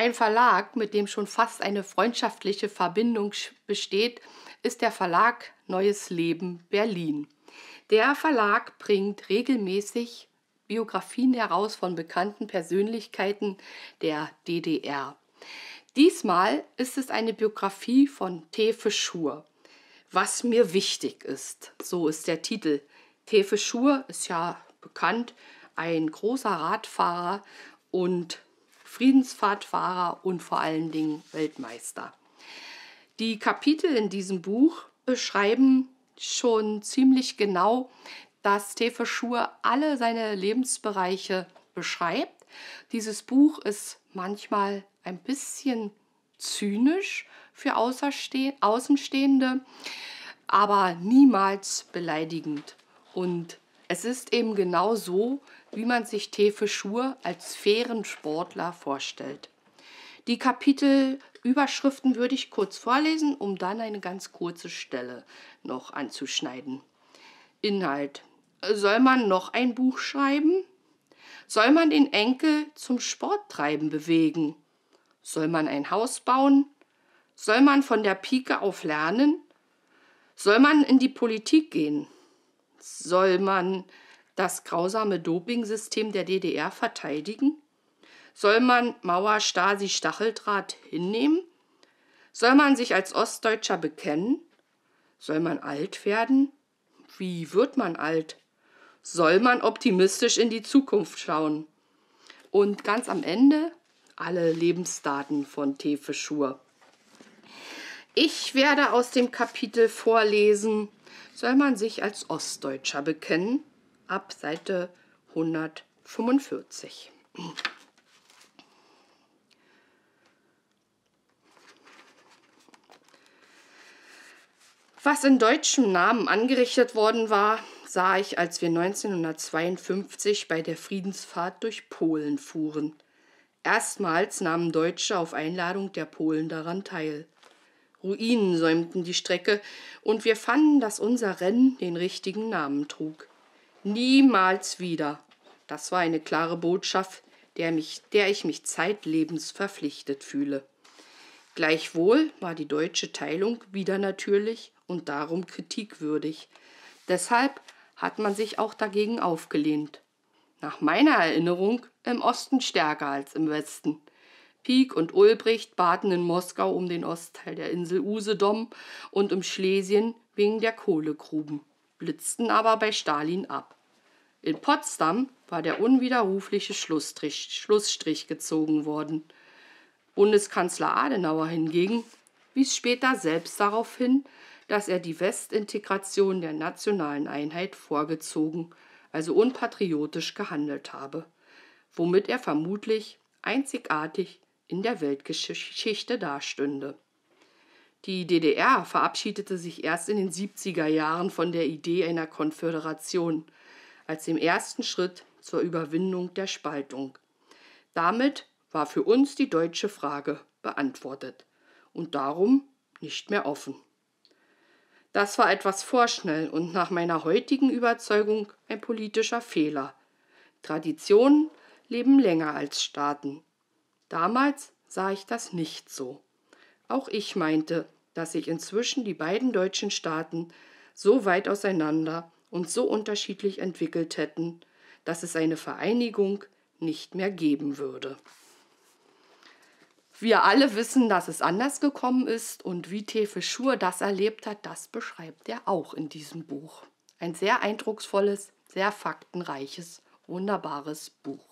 ein Verlag, mit dem schon fast eine freundschaftliche Verbindung besteht, ist der Verlag Neues Leben Berlin. Der Verlag bringt regelmäßig Biografien heraus von bekannten Persönlichkeiten der DDR. Diesmal ist es eine Biografie von Tefe Schur. Was mir wichtig ist, so ist der Titel. Tefe Schur ist ja bekannt, ein großer Radfahrer und Friedensfahrtfahrer und vor allen Dingen Weltmeister. Die Kapitel in diesem Buch beschreiben schon ziemlich genau, dass Tefe Schur alle seine Lebensbereiche beschreibt. Dieses Buch ist manchmal ein bisschen zynisch für Außenstehende, aber niemals beleidigend. Und es ist eben genau so, wie man sich Tefe Schur als fairen Sportler vorstellt. Die Kapitelüberschriften würde ich kurz vorlesen, um dann eine ganz kurze Stelle noch anzuschneiden. Inhalt. Soll man noch ein Buch schreiben? Soll man den Enkel zum Sporttreiben bewegen? Soll man ein Haus bauen? Soll man von der Pike auf lernen? Soll man in die Politik gehen? Soll man das grausame Dopingsystem der DDR verteidigen? Soll man Mauer, Stasi, Stacheldraht hinnehmen? Soll man sich als Ostdeutscher bekennen? Soll man alt werden? Wie wird man alt? Soll man optimistisch in die Zukunft schauen? Und ganz am Ende alle Lebensdaten von Tefe Schur. Ich werde aus dem Kapitel vorlesen soll man sich als Ostdeutscher bekennen, ab Seite 145. Was in deutschem Namen angerichtet worden war, sah ich, als wir 1952 bei der Friedensfahrt durch Polen fuhren. Erstmals nahmen Deutsche auf Einladung der Polen daran teil. Ruinen säumten die Strecke, und wir fanden, dass unser Rennen den richtigen Namen trug. Niemals wieder. Das war eine klare Botschaft, der, mich, der ich mich zeitlebens verpflichtet fühle. Gleichwohl war die deutsche Teilung wieder natürlich und darum kritikwürdig. Deshalb hat man sich auch dagegen aufgelehnt. Nach meiner Erinnerung im Osten stärker als im Westen. Pieck und Ulbricht baten in Moskau um den Ostteil der Insel Usedom und um Schlesien wegen der Kohlegruben, blitzten aber bei Stalin ab. In Potsdam war der unwiderrufliche Schlussstrich, Schlussstrich gezogen worden. Bundeskanzler Adenauer hingegen wies später selbst darauf hin, dass er die Westintegration der nationalen Einheit vorgezogen, also unpatriotisch gehandelt habe, womit er vermutlich einzigartig in der Weltgeschichte dastünde. Die DDR verabschiedete sich erst in den 70er Jahren von der Idee einer Konföderation als dem ersten Schritt zur Überwindung der Spaltung. Damit war für uns die deutsche Frage beantwortet und darum nicht mehr offen. Das war etwas vorschnell und nach meiner heutigen Überzeugung ein politischer Fehler. Traditionen leben länger als Staaten. Damals sah ich das nicht so. Auch ich meinte, dass sich inzwischen die beiden deutschen Staaten so weit auseinander und so unterschiedlich entwickelt hätten, dass es eine Vereinigung nicht mehr geben würde. Wir alle wissen, dass es anders gekommen ist und wie Tefe Schur das erlebt hat, das beschreibt er auch in diesem Buch. Ein sehr eindrucksvolles, sehr faktenreiches, wunderbares Buch.